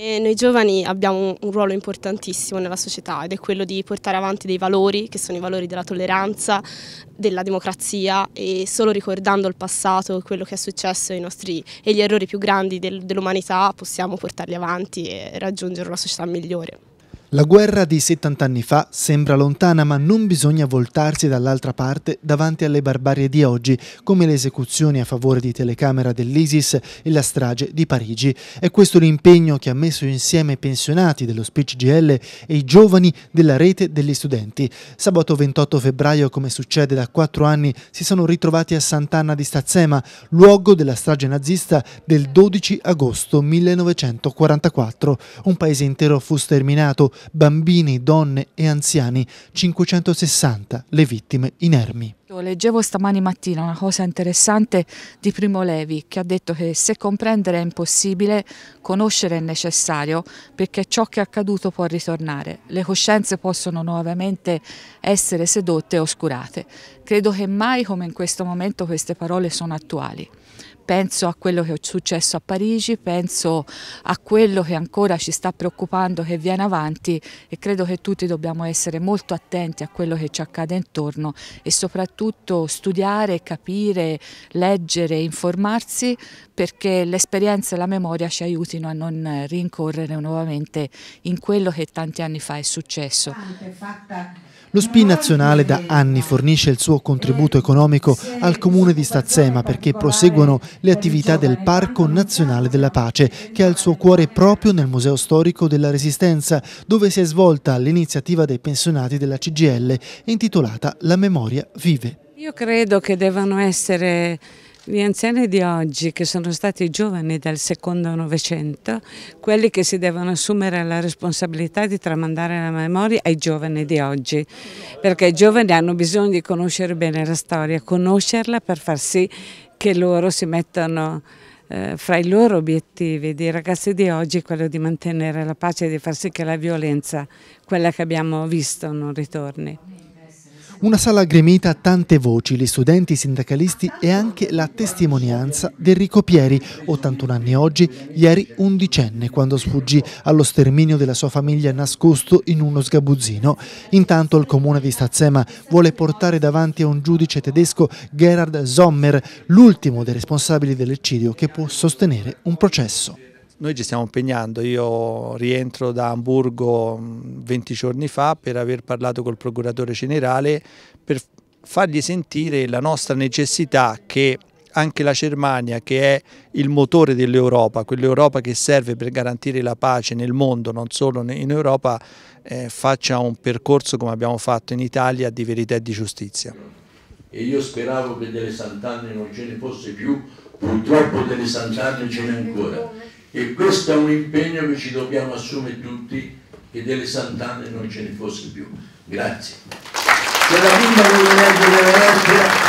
E noi giovani abbiamo un ruolo importantissimo nella società ed è quello di portare avanti dei valori che sono i valori della tolleranza, della democrazia e solo ricordando il passato, quello che è successo nostri, e gli errori più grandi del, dell'umanità possiamo portarli avanti e raggiungere una società migliore. La guerra di 70 anni fa sembra lontana, ma non bisogna voltarsi dall'altra parte davanti alle barbarie di oggi, come le esecuzioni a favore di telecamera dell'ISIS e la strage di Parigi. È questo l'impegno che ha messo insieme i pensionati dello Speech GL e i giovani della rete degli studenti. Sabato 28 febbraio, come succede da quattro anni, si sono ritrovati a Sant'Anna di Stazzema, luogo della strage nazista del 12 agosto 1944. Un paese intero fu sterminato bambini, donne e anziani, 560 le vittime inermi. leggevo stamani mattina una cosa interessante di Primo Levi che ha detto che se comprendere è impossibile, conoscere è necessario perché ciò che è accaduto può ritornare. Le coscienze possono nuovamente essere sedotte e oscurate. Credo che mai come in questo momento queste parole sono attuali penso a quello che è successo a Parigi, penso a quello che ancora ci sta preoccupando, che viene avanti e credo che tutti dobbiamo essere molto attenti a quello che ci accade intorno e soprattutto studiare, capire, leggere, informarsi perché l'esperienza e la memoria ci aiutino a non rincorrere nuovamente in quello che tanti anni fa è successo. Lo SPI nazionale da anni fornisce il suo contributo economico al comune di Stazzema perché proseguono le attività del Parco Nazionale della Pace, che ha il suo cuore proprio nel Museo Storico della Resistenza, dove si è svolta l'iniziativa dei pensionati della CGL, intitolata La memoria vive. Io credo che devono essere gli anziani di oggi, che sono stati giovani dal secondo Novecento, quelli che si devono assumere la responsabilità di tramandare la memoria ai giovani di oggi, perché i giovani hanno bisogno di conoscere bene la storia, conoscerla per far sì che loro si mettano eh, fra i loro obiettivi dei ragazzi di oggi quello di mantenere la pace e di far sì che la violenza, quella che abbiamo visto, non ritorni. Una sala gremita a tante voci, gli studenti, i sindacalisti e anche la testimonianza di Enrico Pieri, 81 anni oggi, ieri undicenne quando sfuggì allo sterminio della sua famiglia nascosto in uno sgabuzzino. Intanto il comune di Stazzema vuole portare davanti a un giudice tedesco Gerhard Sommer, l'ultimo dei responsabili dell'eccidio che può sostenere un processo. Noi ci stiamo impegnando, io rientro da Hamburgo 20 mm, giorni fa per aver parlato col procuratore generale per fargli sentire la nostra necessità che anche la Germania che è il motore dell'Europa, quell'Europa che serve per garantire la pace nel mondo, non solo in Europa, eh, faccia un percorso come abbiamo fatto in Italia di verità e di giustizia. E io speravo che delle Sant'Anne non ce ne fosse più, purtroppo delle Sant'Anne ce n'è ancora e questo è un impegno che ci dobbiamo assumere tutti che delle Sant'Anne non ce ne fosse più. Grazie.